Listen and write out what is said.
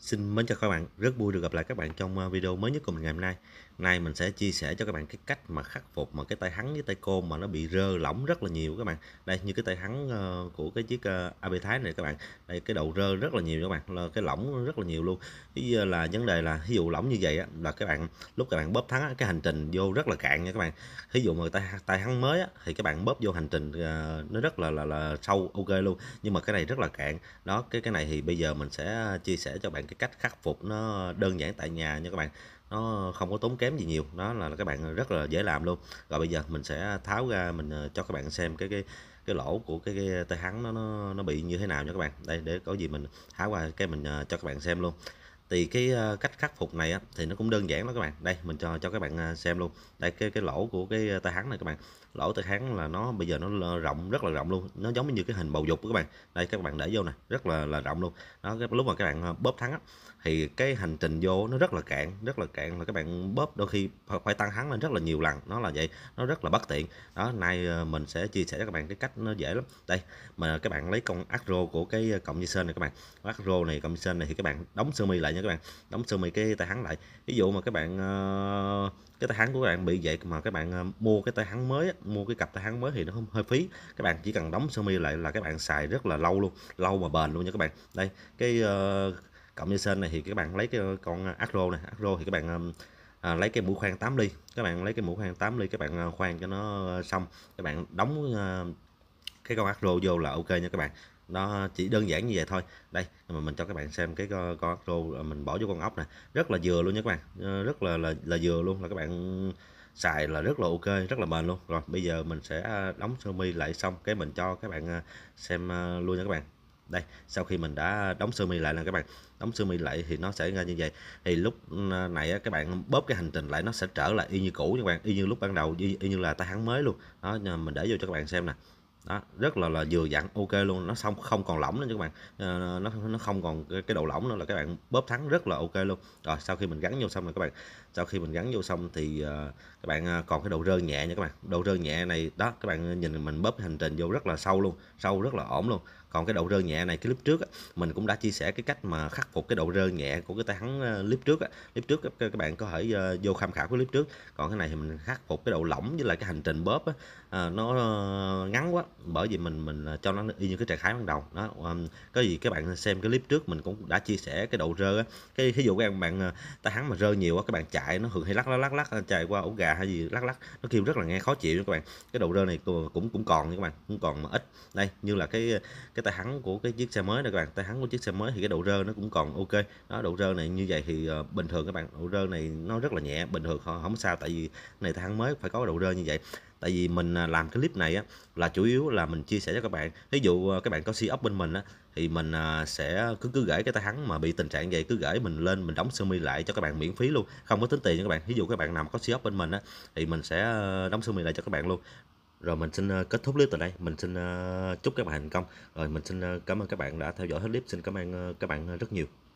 Xin mến chào các bạn, rất vui được gặp lại các bạn trong ờ, video mới nhất của mình ngày hôm nay nay mình sẽ chia sẻ cho các bạn cái cách mà khắc phục mà cái tay hắn với tay côn mà nó bị rơ lỏng rất là nhiều các bạn đây như cái tay hắn ờ, của cái chiếc ờ, AB Thái này các bạn đây cái độ rơ rất là nhiều các bạn là cái lỏng rất là nhiều luôn bây giờ là vấn đề là ví dụ lỏng như vậy á, là các bạn lúc các bạn bóp thắng cái hành trình vô rất là cạn nha các bạn ví dụ mà tay tay hắn mới á, thì các bạn bóp vô hành trình ờ, nó rất là, là là sâu ok luôn nhưng mà cái này rất là cạn đó cái cái này thì bây giờ mình sẽ chia sẻ cho bạn cái cách khắc phục nó đơn giản tại nhà nha các bạn nó không có tốn kém gì nhiều đó là các bạn rất là dễ làm luôn rồi bây giờ mình sẽ tháo ra mình ờ, cho các bạn xem cái cái cái lỗ của cái, cái tay hắn nó nó nó bị như thế nào nha các bạn đây để có gì mình tháo qua cái mình ờ, cho các bạn xem luôn thì cái ờ, cách khắc phục này á, thì nó cũng đơn giản đó các bạn đây mình cho cho các bạn ờ, xem luôn đây cái cái lỗ của cái ờ, tay hắn này các bạn lỗ tay hắn là nó bây giờ nó rộng rất là rộng luôn nó giống như cái hình bầu dục các bạn đây các bạn để vô này rất là là rộng luôn đó cái lúc mà các bạn bóp thắng á, thì cái hành trình vô nó rất là cạn rất là cạn là các bạn bóp đôi khi phải tăng hắn lên rất là nhiều lần nó là vậy nó rất là bất tiện đó nay mình sẽ chia sẻ cho các bạn cái cách nó dễ lắm đây mà các bạn lấy con acro của cái cộng dây sơn này các bạn acro này cộng dây sơn này thì các bạn đóng sơ mi lại nha nha các bạn đóng sơ mì cái tay hắn lại ví dụ mà các bạn ờ, cái tay hắn của các bạn bị vậy mà các bạn ờ, mua cái tay hắn mới mua cái cặp tay hắn mới thì nó hơi phí các bạn chỉ cần đóng sơ mi lại là các bạn xài rất là lâu luôn lâu mà bền luôn nha các bạn đây cái ờ, cộng dây sên này thì các bạn lấy cái con acro này acro thì các bạn à, lấy cái mũi khoan 8 ly các bạn lấy cái mũi khoan 8 ly các bạn khoan cho nó xong các bạn đóng cái con acro vô là ok nha các bạn nó chỉ đơn giản như vậy thôi đây mà mình cho các bạn xem cái ờ, con, con rô ờ, mình bỏ vô con ốc này rất là vừa luôn nha các bạn ờ, rất là là, là vừa luôn là các bạn xài là rất là ok rất là bền luôn rồi bây giờ mình sẽ à, đóng sơ mi lại xong cái mình cho các bạn à, xem à, luôn nha các bạn đây sau khi mình đã đóng sơ mi lại nè các bạn đóng sơ mi lại thì nó sẽ ra như vậy thì lúc ừ, này các bạn bóp cái hành trình lại nó sẽ trở lại y như cũ nha các bạn y như lúc ban đầu y, như là tay hắn mới luôn đó mình để vô cho các bạn xem nè đó, rất là là vừa dặn ok luôn nó xong không còn lỏng nữa các bạn ờ, nó nó không còn cái, cái độ lỏng nữa là các bạn bóp thắng rất là ok luôn rồi sau khi mình gắn vô xong rồi các bạn sau khi mình gắn vô xong thì ờ, các bạn ờ, còn cái độ rơ nhẹ nha các bạn độ rơ nhẹ này đó các bạn nhìn mình bóp hành trình vô rất là sâu luôn sâu rất là ổn luôn còn cái độ rơ nhẹ này clip trước mình cũng đã chia sẻ cái cách mà khắc phục cái độ rơ nhẹ của cái tay hắn clip trước clip trước á, các bạn có thể vô tham khảo cái clip trước còn cái này thì mình khắc phục cái độ lỏng với lại cái hành trình bóp nó ngắn quá bởi vì mình mình à, cho nó y như cái trạng thái ban đầu đó um, có gì các bạn xem cái clip trước mình cũng đã chia sẻ cái độ rơ á cái ví dụ các bạn à, ta hắn mà rơ nhiều á các bạn chạy nó thường hay lắc lắc lắc à, chạy qua ổ gà hay gì lắc lắc nó kêu rất là nghe khó chịu các bạn cái độ rơ này cũng cũng còn nha các bạn cũng còn mà ít đây như là cái cái tay hắn của cái chiếc xe mới này các bạn tay hắn của chiếc xe mới thì cái độ rơ nó cũng còn ok đó độ rơ này như vậy thì bình thường các bạn độ rơ này nó rất là nhẹ bình thường không, không sao tại vì này tay hắn mới phải có độ rơ như vậy tại vì mình à, làm cái clip này á, là chủ yếu là mình chia sẻ cho các bạn ví dụ à, các bạn có si ốc bên mình á, thì mình à, sẽ cứ cứ gửi cái tay hắn mà bị tình trạng vậy cứ gửi mình lên mình đóng sơ mi lại cho các bạn miễn phí luôn không có tính tiền cho các bạn ví dụ các bạn nào có si ốc bên mình á, thì mình sẽ đóng sơ mi lại cho các bạn luôn rồi mình xin kết thúc clip tại đây mình xin chúc các bạn thành công rồi mình xin cảm ơn các bạn đã theo dõi hết clip xin cảm ơn các bạn rất nhiều